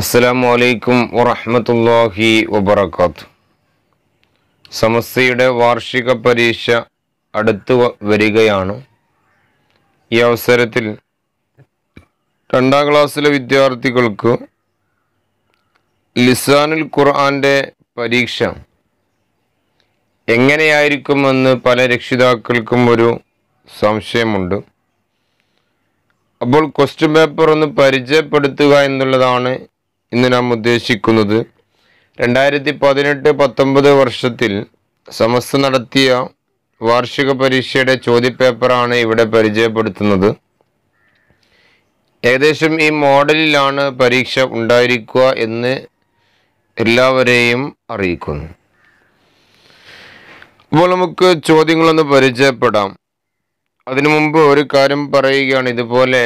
അസ്സലാമു അലൈക്കും വറഹമത്തല്ലാഹി വബർക്കാത്തു സമസ്തയുടെ വാർഷിക പരീക്ഷ അടുത്തു വരികയാണ് ഈ അവസരത്തിൽ രണ്ടാം ക്ലാസ്സിലെ വിദ്യാർത്ഥികൾക്ക് ലിസാനുൽ ഖുർആാൻ്റെ പരീക്ഷ എങ്ങനെയായിരിക്കുമെന്ന് പല രക്ഷിതാക്കൾക്കും ഒരു സംശയമുണ്ട് അപ്പോൾ ക്വസ്റ്റ്യൻ പേപ്പർ ഒന്ന് പരിചയപ്പെടുത്തുക എന്നുള്ളതാണ് ഇന്ന് നാം ഉദ്ദേശിക്കുന്നത് രണ്ടായിരത്തി പതിനെട്ട് പത്തൊമ്പത് വർഷത്തിൽ സമസ്ത നടത്തിയ വാർഷിക പരീക്ഷയുടെ ചോദ്യപേപ്പറാണ് ഇവിടെ പരിചയപ്പെടുത്തുന്നത് ഏകദേശം ഈ മോഡലിലാണ് പരീക്ഷ ഉണ്ടായിരിക്കുക എന്ന് എല്ലാവരെയും അറിയിക്കുന്നു അപ്പോൾ നമുക്ക് ചോദ്യങ്ങളൊന്ന് പരിചയപ്പെടാം അതിനു മുമ്പ് ഒരു കാര്യം പറയുകയാണ് ഇതുപോലെ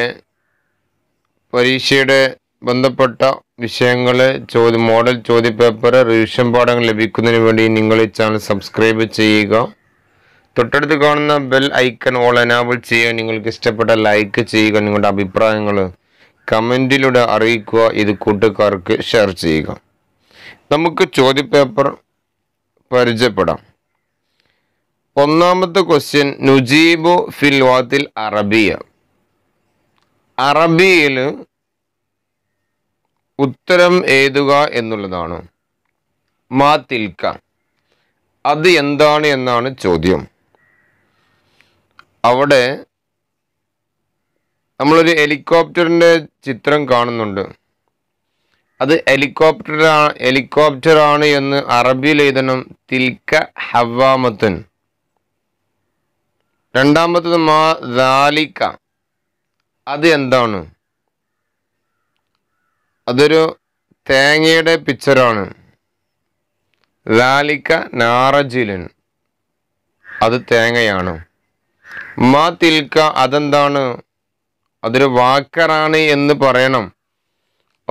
പരീക്ഷയുടെ ബന്ധപ്പെട്ട വിഷയങ്ങൾ ചോദ്യ മോഡൽ ചോദ്യപേപ്പർ റിവിഷൻ പാഠങ്ങൾ ലഭിക്കുന്നതിന് വേണ്ടി നിങ്ങൾ ഈ ചാനൽ സബ്സ്ക്രൈബ് ചെയ്യുക തൊട്ടടുത്ത് കാണുന്ന ബെൽ ഐക്കൺ ഓൾ എനാബിൾ ചെയ്യുക നിങ്ങൾക്ക് ഇഷ്ടപ്പെട്ട ലൈക്ക് ചെയ്യുക നിങ്ങളുടെ അഭിപ്രായങ്ങൾ കമൻറ്റിലൂടെ അറിയിക്കുക ഇത് കൂട്ടുകാർക്ക് ഷെയർ ചെയ്യുക നമുക്ക് ചോദ്യപേപ്പർ പരിചയപ്പെടാം ഒന്നാമത്തെ ക്വസ്റ്റ്യൻ നുജീബോ ഫിൽ അറബിയ അറബിയിൽ ഉത്തരം എഴുതുക എന്നുള്ളതാണ് മാ അത് എന്താണ് എന്നാണ് ചോദ്യം അവിടെ നമ്മളൊരു ഹെലികോപ്റ്ററിൻ്റെ ചിത്രം കാണുന്നുണ്ട് അത് ഹെലികോപ്റ്റർ ഹെലികോപ്റ്ററാണ് എന്ന് അറബി ലേതനം തിൽക്ക ഹവാമത്തൻ രണ്ടാമത്തത് മാ ദാലിക്ക അത് എന്താണ് അതൊരു തേങ്ങയുടെ പിക്ചറാണ് ലാലിക്ക നാറജിലുൻ അത് തേങ്ങയാണ് മാ തിൽക്ക അതെന്താണ് അതൊരു വാക്കറാണ് എന്ന് പറയണം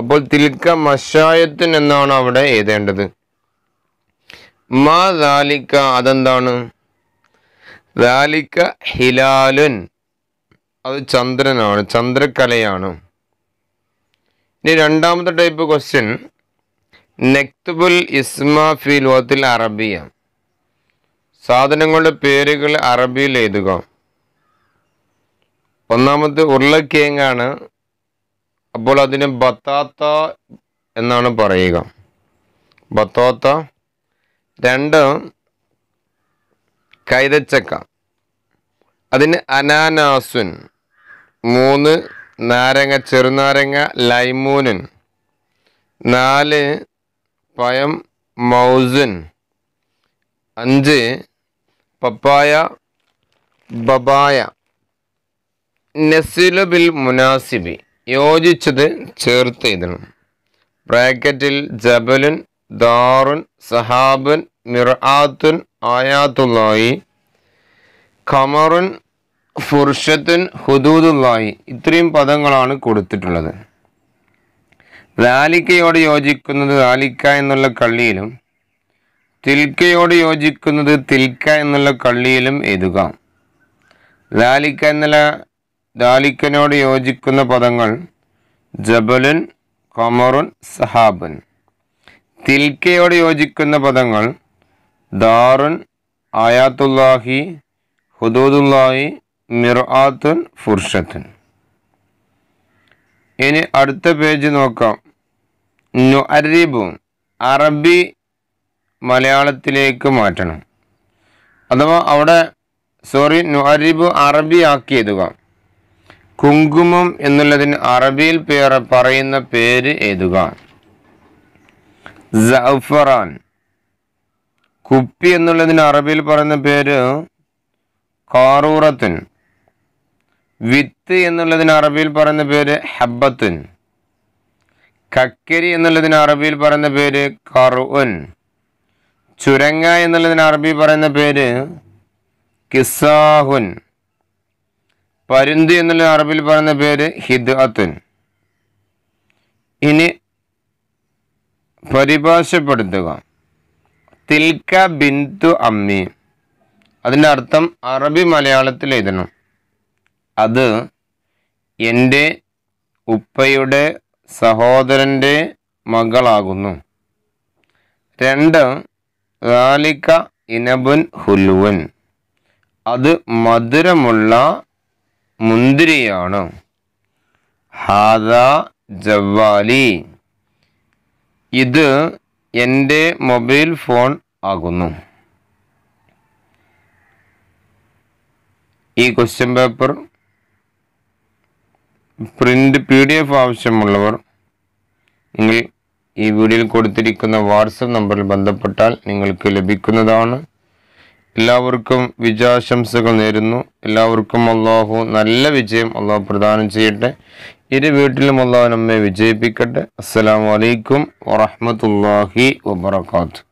അപ്പോൾ തിൽക്ക മഷായത്തിൻ എന്നാണ് അവിടെ എഴുതേണ്ടത് മാ ലാലിക്ക അതെന്താണ് ലാലിക്ക ഹിലാലുൻ അത് ചന്ദ്രനാണ് ചന്ദ്രക്കലയാണ് ഇനി രണ്ടാമത്തെ ടൈപ്പ് ക്വസ്റ്റ്യൻ നെക്തുബുൽ ഇസ്മ ഫി ലോകത്തിൽ അറബിയ സാധനങ്ങളുടെ പേരുകൾ അറബിയിൽ എഴുതുക ഒന്നാമത് ഉരുളക്കിഴങ്ങാണ് അപ്പോൾ അതിന് ബത്താത്ത എന്നാണ് പറയുക ബത്താത്ത രണ്ട് കൈതച്ചക്ക അതിന് അനാനാസുൻ മൂന്ന് നാരങ്ങ ചെറുനാരങ്ങ ലൈമൂനൻ നാല് പയം മൗസൻ അഞ്ച് പപ്പായ ബബായ നസിലുബിൽ മുനാസിബി യോജിച്ചത് ചേർത്ത് എഴുതണം ബ്രാക്കറ്റിൽ ജബലുൻ ദാറുൻ സഹാബുൻ മിർആത്തുൻ ആയാത്തുള്ളായി ഖമറുൻ ഫുർഷത്തൻ ഹുദൂദുല്ലായി ഇത്രയും പദങ്ങളാണ് കൊടുത്തിട്ടുള്ളത് ലാലിക്കയോട് യോജിക്കുന്നത് ലാലിക്ക എന്നുള്ള കള്ളിയിലും തിൽക്കയോട് യോജിക്കുന്നത് തിൽക്ക എന്നുള്ള കള്ളിയിലും എഴുതുക ലാലിക്ക എന്നുള്ള ലാലിക്കനോട് യോജിക്കുന്ന പദങ്ങൾ ജബലുൻ കൊമറുൻ സഹാബുൻ തിൽക്കയോട് യോജിക്കുന്ന പദങ്ങൾ ദാറുൻ ആയാത്തുല്ലാഹി ഹുദൂദുല്ലാഹി മിർആത്തുൻ ഫുർഷത്തുൻ ഇനി അടുത്ത പേജ് നോക്കാം നുഅരിബു അറബി മലയാളത്തിലേക്ക് മാറ്റണം അഥവാ അവിടെ സോറി നുഅരിബു അറബി ആക്കി എഴുതുക കുങ്കുമം എന്നുള്ളതിന് അറബിയിൽ പേര് പറയുന്ന പേര് എഴുതുക ജഫറാൻ കുപ്പി എന്നുള്ളതിന് അറബിയിൽ പറയുന്ന പേര് കാറൂറത്തിൻ വിത്ത് എന്നുള്ളതിന് അറബിയിൽ പറയുന്ന പേര് ഹബ്ബത്തുൻ കക്കരി എന്നുള്ളതിന് അറബിയിൽ പറയുന്ന പേര് കറുൻ ചുരങ്ങ എന്നുള്ളതിന് അറബി പറയുന്ന പേര് കിസാഹുൻ പരുന്ത് എന്നുള്ള അറബിൽ പറയുന്ന പേര് ഹിദ് അത്തുൻ ഇനി പരിഭാഷപ്പെടുത്തുക തിൽക്ക ബിന്ദു അമ്മി അതിൻ്റെ അർത്ഥം അറബി മലയാളത്തിൽ എഴുതണം അത് എൻ്റെ ഉപ്പയുടെ സഹോദരൻ്റെ മകളാകുന്നു രണ്ട് റാലിക്ക ഇനബുൻ ഹുലുവൻ അത് മധുരമുള്ള മുന്തിരിയാണ് ഹാദ ജവ്വാലി ഇത് എൻ്റെ മൊബൈൽ ഫോൺ ആകുന്നു ഈ question paper print P D F ആവശ്യമുള്ളവർ നിങ്ങൾ ഈ വീഡിയോയിൽ കൊടുത്തിരിക്കുന്ന വാട്സപ്പ് നമ്പറിൽ ബന്ധപ്പെട്ടാൽ നിങ്ങൾക്ക് ലഭിക്കുന്നതാണ് എല്ലാവർക്കും വിജയാശംസകൾ നേരുന്നു എല്ലാവർക്കും അള്ളാഹു നല്ല വിജയം അള്ളാഹു പ്രദാനം ചെയ്യട്ടെ ഇരു വീട്ടിലും അള്ളാഹു നമ്മെ വിജയിപ്പിക്കട്ടെ അസ്സലാമലൈക്കും വറഹമത്തല്ലാഹി വാത്തു